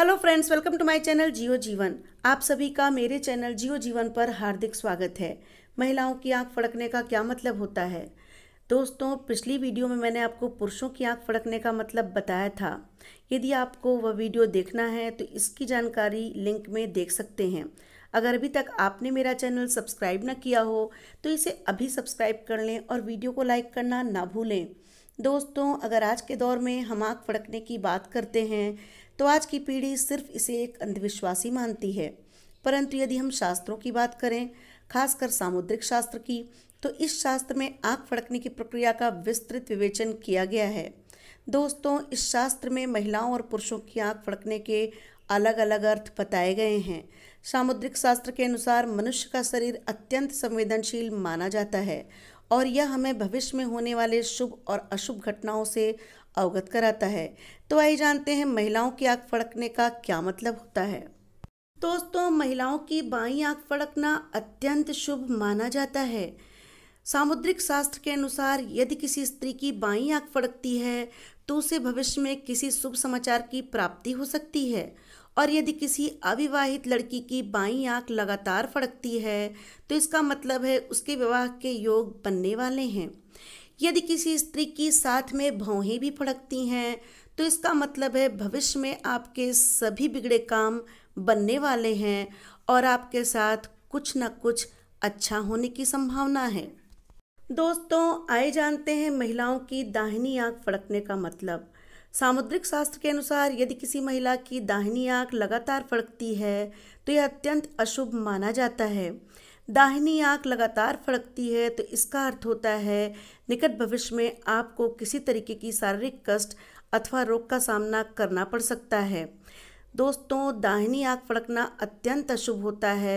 hello friends welcome to my channel Jiyo Jeevan आप सभी का मेरे चैनल जियो जीवन पर हार्दिक स्वागत है महिलाओं की आंख फड़कने का क्या मतलब होता है दोस्तों पिछली वीडियो में मैंने आपको पुरुषों की आंख फड़कने का मतलब बताया था यदि आपको वह वीडियो देखना है तो इसकी जानकारी लिंक में देख सकते हैं अगर अभी तक आपने मेरा चैनल सब्सक्राइब ना किया हो तो इसे अभी सब्सक्राइब कर लें और वीडियो को लाइक करना ना भूलें दोस्तों अगर आज के दौर में हम आँख फड़कने की बात करते हैं तो आज की पीढ़ी सिर्फ इसे एक अंधविश्वासी मानती है परंतु यदि हम शास्त्रों की बात करें खासकर सामुद्रिक शास्त्र की तो इस शास्त्र में आँख फड़कने की प्रक्रिया का विस्तृत विवेचन किया गया है दोस्तों इस शास्त्र में महिलाओं और पुरुषों की आँख फड़कने के अलग अलग अर्थ बताए गए हैं सामुद्रिक शास्त्र के अनुसार मनुष्य का शरीर अत्यंत संवेदनशील माना जाता है और यह हमें भविष्य में होने वाले शुभ और अशुभ घटनाओं से अवगत कराता है तो आइए जानते हैं महिलाओं की आँख फड़कने का क्या मतलब होता है दोस्तों महिलाओं की बाई आँख फड़कना अत्यंत शुभ माना जाता है सामुद्रिक शास्त्र के अनुसार यदि किसी स्त्री की बाई आँख फड़कती है तो उसे भविष्य में किसी शुभ समाचार की प्राप्ति हो सकती है और यदि किसी अविवाहित लड़की की बाई आंख लगातार फड़कती है तो इसका मतलब है उसके विवाह के योग बनने वाले हैं यदि किसी स्त्री की साथ में भौहें भी फड़कती हैं तो इसका मतलब है भविष्य में आपके सभी बिगड़े काम बनने वाले हैं और आपके साथ कुछ न कुछ अच्छा होने की संभावना है दोस्तों आए जानते हैं महिलाओं की दाहिनी आंख फड़कने का मतलब सामुद्रिक शास्त्र के अनुसार यदि किसी महिला की दाहिनी आंख लगातार फड़कती है तो यह अत्यंत अशुभ माना जाता है दाहिनी आंख लगातार फड़कती है तो इसका अर्थ होता है निकट भविष्य में आपको किसी तरीके की शारीरिक कष्ट अथवा रोग का सामना करना पड़ सकता है दोस्तों दाहिनी आंख फड़कना अत्यंत अशुभ होता है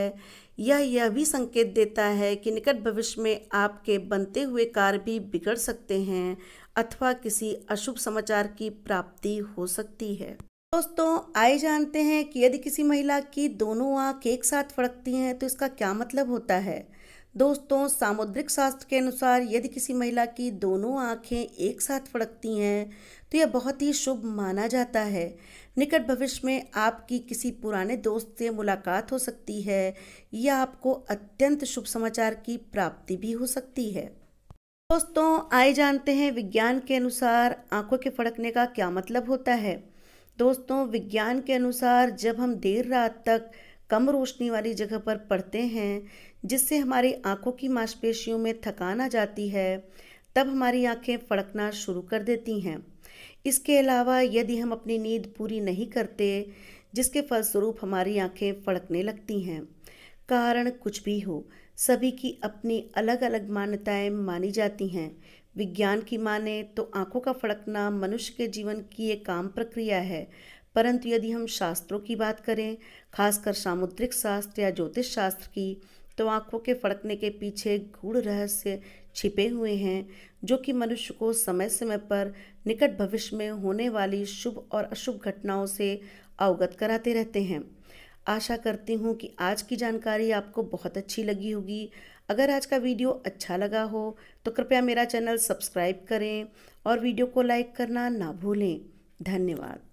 यह यह भी संकेत देता है कि निकट भविष्य में आपके बनते हुए कार्य भी बिगड़ सकते हैं अथवा किसी अशुभ समाचार की प्राप्ति हो सकती है दोस्तों आइए जानते हैं कि यदि किसी महिला की दोनों आँख एक साथ फड़कती हैं तो इसका क्या मतलब होता है दोस्तों सामुद्रिक शास्त्र के अनुसार यदि किसी महिला की दोनों आँखें एक साथ फड़कती हैं तो यह बहुत ही शुभ माना जाता है निकट भविष्य में आपकी किसी पुराने दोस्त से मुलाकात हो सकती है या आपको अत्यंत शुभ समाचार की प्राप्ति भी हो सकती है दोस्तों आए जानते हैं विज्ञान के अनुसार आंखों के फड़कने का क्या मतलब होता है दोस्तों विज्ञान के अनुसार जब हम देर रात तक कम रोशनी वाली जगह पर पढ़ते हैं जिससे हमारी आँखों की मांसपेशियों में थकान आ जाती है तब हमारी आँखें फड़कना शुरू कर देती हैं इसके अलावा यदि हम अपनी नींद पूरी नहीं करते जिसके फलस्वरूप हमारी आँखें फड़कने लगती हैं कारण कुछ भी हो सभी की अपनी अलग अलग मान्यताएं मानी जाती हैं विज्ञान की माने तो आंखों का फड़कना मनुष्य के जीवन की एक काम प्रक्रिया है परंतु यदि हम शास्त्रों की बात करें खासकर सामुद्रिक शास्त्र या ज्योतिष शास्त्र की तो आंखों के फड़कने के पीछे गूढ़ रहस्य छिपे हुए हैं जो कि मनुष्य को समय समय पर निकट भविष्य में होने वाली शुभ और अशुभ घटनाओं से अवगत कराते रहते हैं आशा करती हूँ कि आज की जानकारी आपको बहुत अच्छी लगी होगी अगर आज का वीडियो अच्छा लगा हो तो कृपया मेरा चैनल सब्सक्राइब करें और वीडियो को लाइक करना ना भूलें धन्यवाद